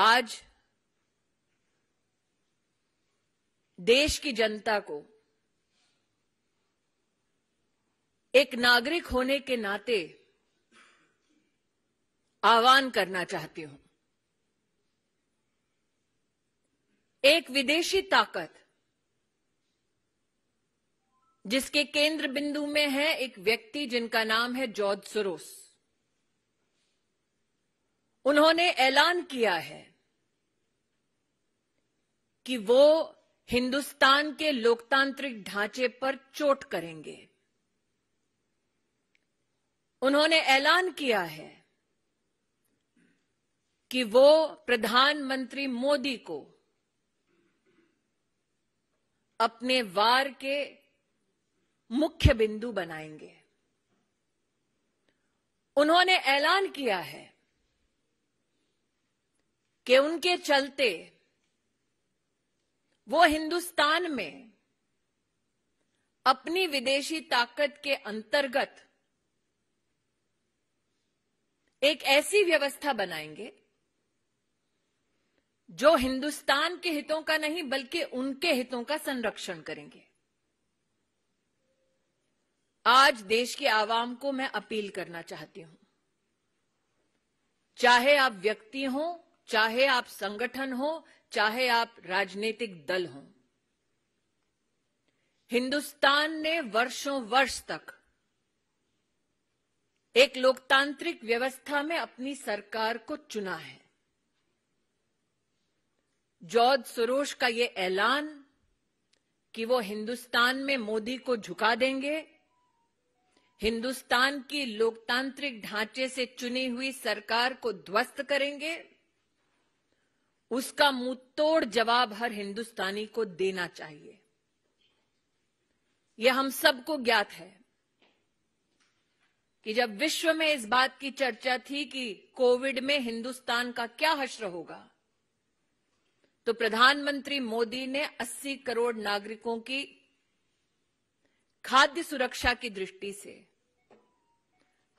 आज देश की जनता को एक नागरिक होने के नाते आह्वान करना चाहती हूं एक विदेशी ताकत जिसके केंद्र बिंदु में है एक व्यक्ति जिनका नाम है जॉर्ज सुरोस उन्होंने ऐलान किया है कि वो हिंदुस्तान के लोकतांत्रिक ढांचे पर चोट करेंगे उन्होंने ऐलान किया है कि वो प्रधानमंत्री मोदी को अपने वार के मुख्य बिंदु बनाएंगे उन्होंने ऐलान किया है कि उनके चलते वो हिंदुस्तान में अपनी विदेशी ताकत के अंतर्गत एक ऐसी व्यवस्था बनाएंगे जो हिंदुस्तान के हितों का नहीं बल्कि उनके हितों का संरक्षण करेंगे आज देश की आवाम को मैं अपील करना चाहती हूं चाहे आप व्यक्ति हों चाहे आप संगठन हो चाहे आप राजनीतिक दल हो हिंदुस्तान ने वर्षों वर्ष तक एक लोकतांत्रिक व्यवस्था में अपनी सरकार को चुना है जॉर्ज सरोश का यह ऐलान कि वो हिंदुस्तान में मोदी को झुका देंगे हिंदुस्तान की लोकतांत्रिक ढांचे से चुनी हुई सरकार को ध्वस्त करेंगे उसका मुंहतोड़ जवाब हर हिंदुस्तानी को देना चाहिए यह हम सबको ज्ञात है कि जब विश्व में इस बात की चर्चा थी कि कोविड में हिंदुस्तान का क्या हश्र होगा तो प्रधानमंत्री मोदी ने 80 करोड़ नागरिकों की खाद्य सुरक्षा की दृष्टि से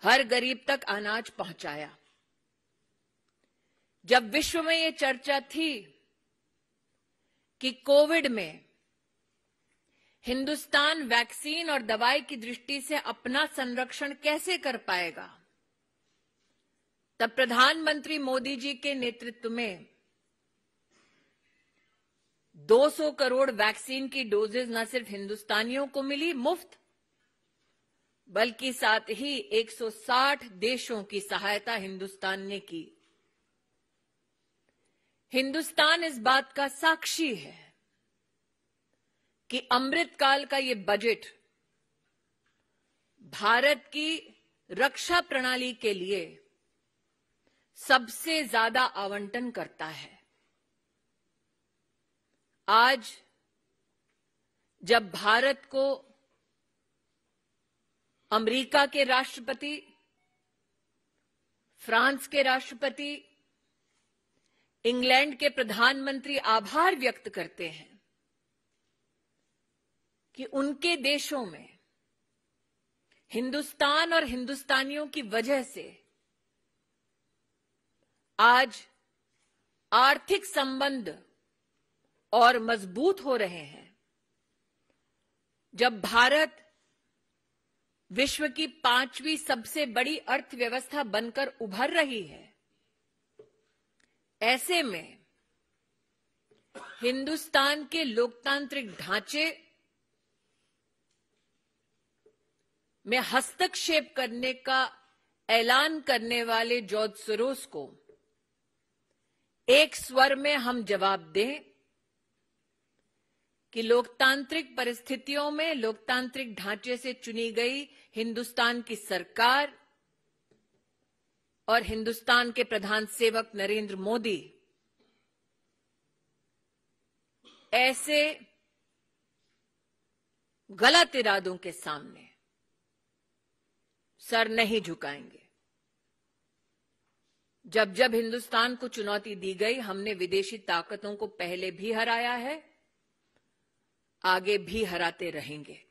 हर गरीब तक अनाज पहुंचाया जब विश्व में ये चर्चा थी कि कोविड में हिंदुस्तान वैक्सीन और दवाई की दृष्टि से अपना संरक्षण कैसे कर पाएगा तब प्रधानमंत्री मोदी जी के नेतृत्व में 200 करोड़ वैक्सीन की डोजेज न सिर्फ हिंदुस्तानियों को मिली मुफ्त बल्कि साथ ही 160 देशों की सहायता हिंदुस्तान ने की हिंदुस्तान इस बात का साक्षी है कि अमृत काल का ये बजट भारत की रक्षा प्रणाली के लिए सबसे ज्यादा आवंटन करता है आज जब भारत को अमेरिका के राष्ट्रपति फ्रांस के राष्ट्रपति इंग्लैंड के प्रधानमंत्री आभार व्यक्त करते हैं कि उनके देशों में हिंदुस्तान और हिंदुस्तानियों की वजह से आज आर्थिक संबंध और मजबूत हो रहे हैं जब भारत विश्व की पांचवी सबसे बड़ी अर्थव्यवस्था बनकर उभर रही है ऐसे में हिंदुस्तान के लोकतांत्रिक ढांचे में हस्तक्षेप करने का ऐलान करने वाले जॉर्ज सरोस को एक स्वर में हम जवाब दें कि लोकतांत्रिक परिस्थितियों में लोकतांत्रिक ढांचे से चुनी गई हिंदुस्तान की सरकार और हिंदुस्तान के प्रधान सेवक नरेंद्र मोदी ऐसे गलत इरादों के सामने सर नहीं झुकाएंगे जब जब हिंदुस्तान को चुनौती दी गई हमने विदेशी ताकतों को पहले भी हराया है आगे भी हराते रहेंगे